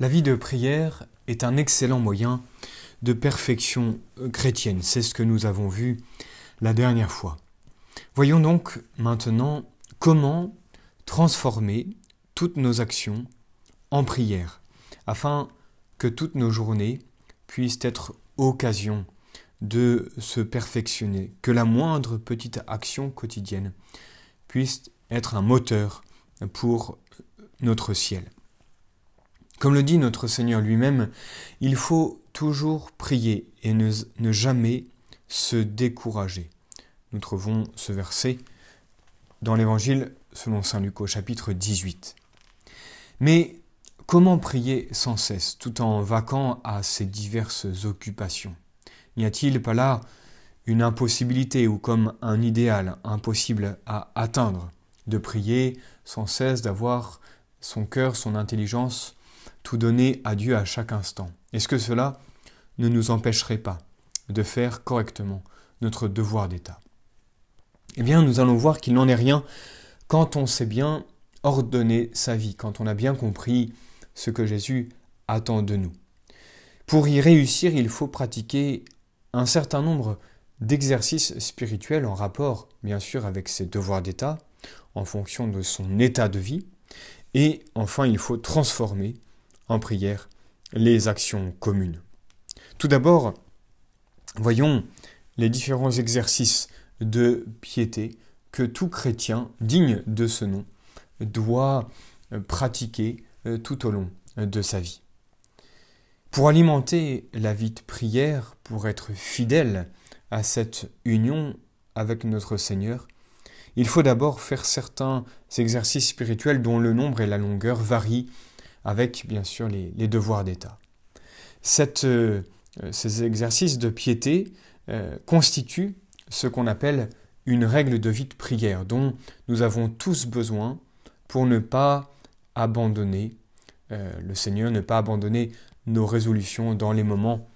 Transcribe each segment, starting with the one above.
La vie de prière est un excellent moyen de perfection euh, chrétienne. C'est ce que nous avons vu la dernière fois. Voyons donc maintenant comment transformer toutes nos actions en prière, afin que toutes nos journées puissent être occasion de se perfectionner, que la moindre petite action quotidienne puisse être un moteur pour notre ciel. Comme le dit notre Seigneur lui-même, il faut toujours prier et ne, jamais se décourager. Nous trouvons ce verset dans l'Évangile selon Saint Luc au chapitre 18. Mais comment prier sans cesse tout en vaquant à ces diverses occupations N'y a-t-il pas là une impossibilité ou comme un idéal impossible à atteindre de prier sans cesse, d'avoir son cœur, son intelligence tout donner à Dieu à chaque instant Est-ce que cela ne nous empêcherait pas de faire correctement notre devoir d'État Eh bien, nous allons voir qu'il n'en est rien quand on sait bien ordonner sa vie, quand on a bien compris ce que Jésus attend de nous. Pour y réussir, il faut pratiquer un certain nombre d'exercices spirituels en rapport, bien sûr, avec ses devoirs d'État, en fonction de son état de vie. Et enfin, il faut transformer en prière les actions communes. Tout d'abord, voyons les différents exercices de piété que tout chrétien digne de ce nom doit euh, pratiquer euh, tout au long euh, de sa vie. Pour alimenter la vie de prière, pour être fidèle à cette union avec notre Seigneur, il faut d'abord faire certains exercices spirituels dont le nombre et la longueur varient avec bien sûr les, devoirs d'État. Euh, euh, ces exercices de piété euh, constituent ce qu'on appelle une règle de vie de prière dont nous avons tous besoin pour ne pas abandonner le Seigneur, ne pas abandonner nos résolutions dans les moments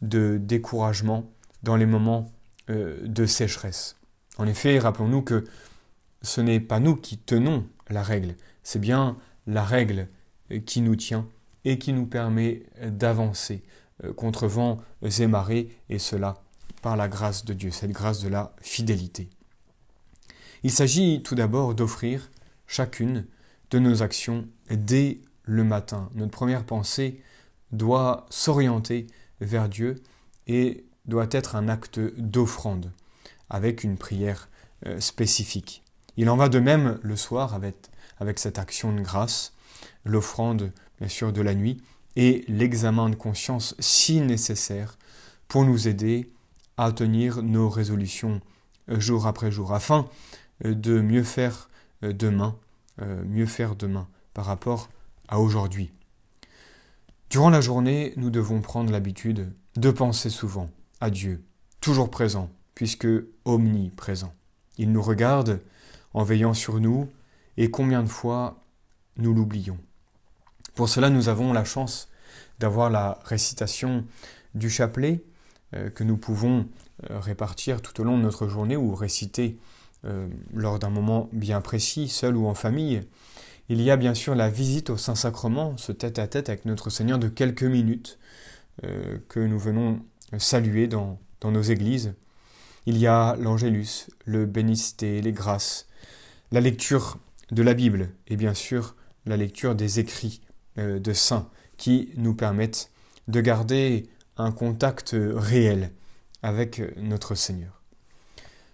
de découragement, dans les moments de sécheresse. En effet, rappelons-nous que ce n'est pas nous qui tenons la règle, c'est bien la règle euh, qui nous tient et qui nous permet euh, d'avancer euh, contre vents et marées, et cela par la grâce de Dieu, cette grâce de la fidélité. Il s'agit tout d'abord d'offrir chacune de nos actions dès le matin. Notre première pensée doit s'orienter vers Dieu et doit être un acte d'offrande, avec une prière spécifique. Il en va de même le soir avec, avec cette action de grâce l'offrande, bien sûr, de la nuit, et l'examen de conscience si nécessaire pour nous aider à tenir nos résolutions euh, jour après jour, afin euh, de mieux faire euh, demain, mieux faire demain par rapport à aujourd'hui. Durant la journée, nous devons prendre l'habitude de penser souvent à Dieu, toujours présent, puisque omniprésent. Il nous regarde en veillant sur nous, et combien de fois nous l'oublions. Pour cela, nous avons la chance d'avoir la récitation du chapelet euh, que nous pouvons euh, répartir tout au long de notre journée ou réciter euh, lors d'un moment bien précis, seul ou en famille. Il y a bien sûr la visite au Saint-Sacrement, ce tête-à-tête avec notre Seigneur de quelques minutes que nous venons saluer dans, dans nos églises. Il y a l'Angélus, le Bénisté, les grâces, la lecture de la Bible et bien sûr la lecture des écrits euh, de saints qui nous permettent de garder un contact euh, réel avec euh, notre Seigneur.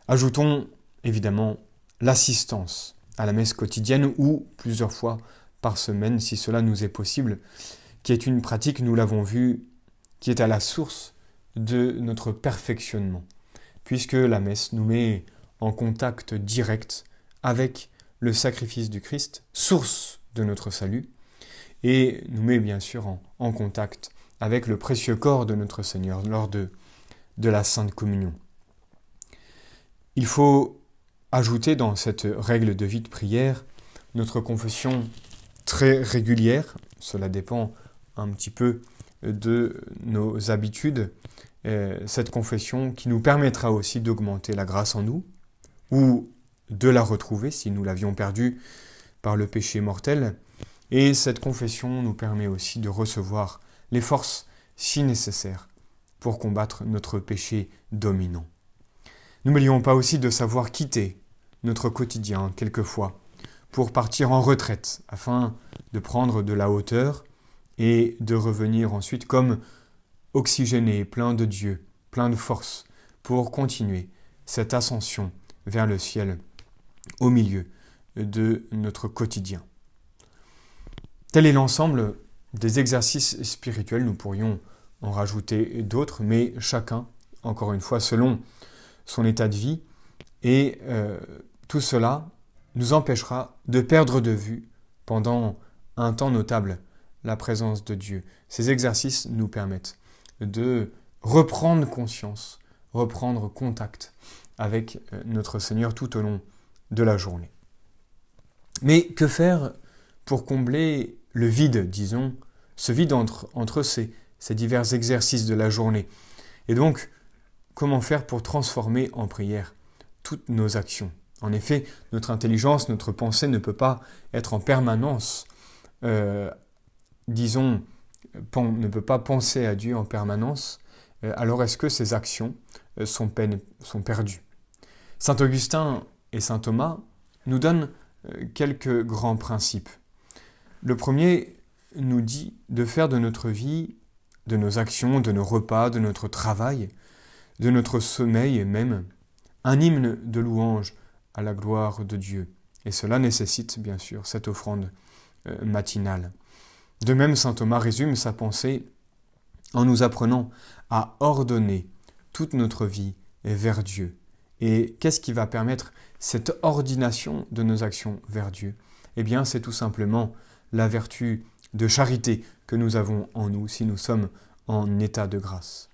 Ajoutons évidemment l'assistance à la messe quotidienne ou plusieurs fois par semaine si cela nous est possible, qui est une pratique, nous l'avons vu, qui est à la source de notre perfectionnement, puisque la messe nous met en contact direct avec le sacrifice du Christ, source notre salut, et nous met bien sûr en, contact avec le précieux corps de notre Seigneur lors de, de la Sainte Communion. Il faut ajouter dans cette règle de vie de prière notre confession très régulière, cela dépend un petit peu de nos habitudes, euh, cette confession qui nous permettra aussi d'augmenter la grâce en nous, ou de la retrouver si nous l'avions perdue le péché mortel. Et cette confession nous permet aussi de recevoir les forces si nécessaires pour combattre notre péché dominant. N'oublions pas aussi de savoir quitter notre quotidien quelquefois pour partir en retraite afin de prendre de la hauteur et de revenir ensuite comme oxygéné, plein de Dieu, plein de force pour continuer cette ascension vers le ciel au milieu de notre quotidien. Tel est l'ensemble des exercices spirituels. Nous pourrions en rajouter d'autres, mais chacun, encore une fois, selon son état de vie. Et euh, tout cela nous empêchera de perdre de vue pendant un temps notable la présence de Dieu. Ces exercices nous permettent de reprendre conscience, reprendre contact avec euh, notre Seigneur tout au long de la journée. Mais que faire pour combler le vide, disons, ce vide entre, ces, divers exercices de la journée Et donc, comment faire pour transformer en prière toutes nos actions En effet, notre intelligence, notre pensée ne peut pas être en permanence, euh, disons, ne peut pas penser à Dieu en permanence, euh, alors est-ce que ces actions euh, sont, peine, sont perdues Saint Augustin et Saint Thomas nous donnent euh, quelques grands principes. Le premier nous dit de faire de notre vie, de nos actions, de nos repas, de notre travail, de notre sommeil même, un hymne de louange à la gloire de Dieu. Et cela nécessite bien sûr cette offrande euh, matinale. De même, Saint Thomas résume sa pensée en nous apprenant à ordonner toute notre vie vers Dieu, et qu'est-ce qui va permettre cette ordination de nos actions vers Dieu Eh bien, c'est tout simplement la vertu de charité que nous avons en nous si nous sommes en état de grâce.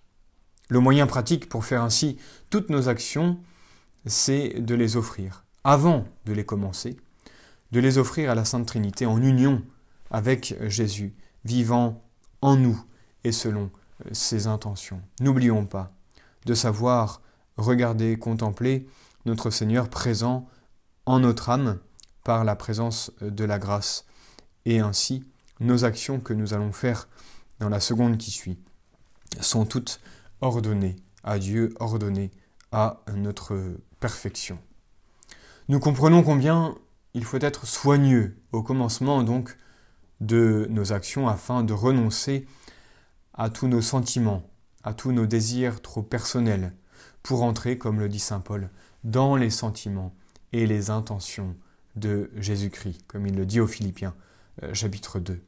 Le moyen pratique pour faire ainsi toutes nos actions, c'est de les offrir, avant de les commencer, de les offrir à la Sainte Trinité en union avec Jésus, vivant en nous et selon ses intentions. N'oublions pas de savoir regarder, contempler notre Seigneur présent en notre âme par la présence de la grâce, et ainsi nos actions que nous allons faire dans la seconde qui suit sont toutes ordonnées à Dieu, ordonnées à notre perfection. Nous comprenons combien il faut être soigneux au commencement donc de nos actions afin de renoncer à tous nos sentiments, à tous nos désirs trop personnels, pour entrer, comme le dit Saint Paul, dans les sentiments et les intentions de Jésus-Christ, comme il le dit aux Philippiens, euh, chapitre 2.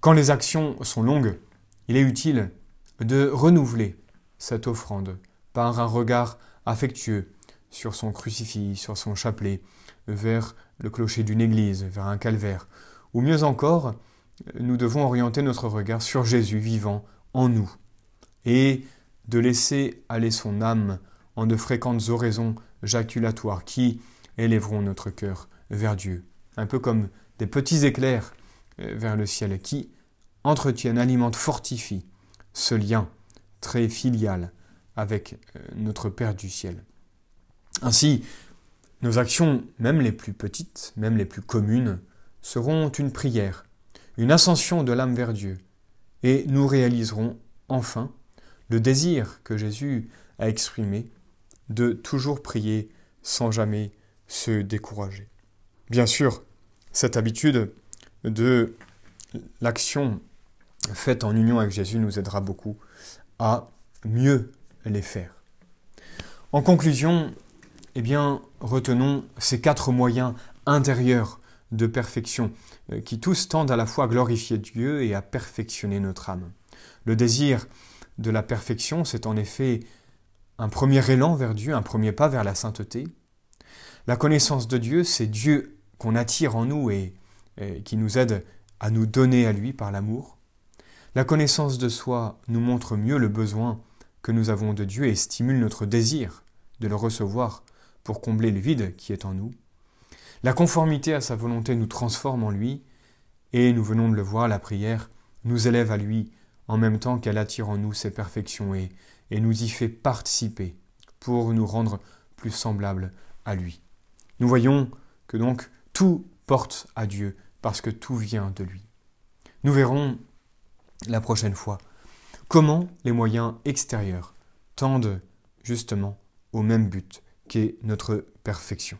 Quand les actions sont longues, il est utile de renouveler cette offrande par un regard affectueux sur son crucifix, sur son chapelet, vers le clocher d'une église, vers un calvaire. Ou mieux encore, euh, nous devons orienter notre regard sur Jésus vivant en nous et de laisser aller son âme en de fréquentes oraisons jaculatoires qui élèveront notre cœur vers Dieu, un peu comme des petits éclairs euh, vers le ciel qui entretiennent, alimentent, fortifient ce lien très filial avec euh, notre Père du ciel. Ainsi, nos actions, même les plus petites, même les plus communes, seront une prière, une ascension de l'âme vers Dieu, et nous réaliserons enfin le désir que Jésus a exprimé de toujours prier sans jamais se décourager. Bien sûr, cette habitude de l'action faite en union avec Jésus nous aidera beaucoup à mieux les faire. En conclusion, eh bien, retenons ces quatre moyens intérieurs de perfection euh, qui tous tendent à la fois à glorifier Dieu et à perfectionner notre âme. Le désir de la perfection, c'est en effet un premier élan vers Dieu, un premier pas vers la sainteté. La connaissance de Dieu, c'est Dieu qu'on attire en nous et, qui nous aide à nous donner à lui par l'amour. La connaissance de soi nous montre mieux le besoin que nous avons de Dieu et stimule notre désir de le recevoir pour combler le vide qui est en nous. La conformité à sa volonté nous transforme en lui, et nous venons de le voir, la prière nous élève à lui en même temps qu'elle attire en nous ses perfections et, nous y fait participer pour nous rendre plus semblables à lui. Nous voyons que donc tout porte à Dieu parce que tout vient de lui. Nous verrons la prochaine fois comment les moyens extérieurs tendent justement au même but qu'est notre perfection.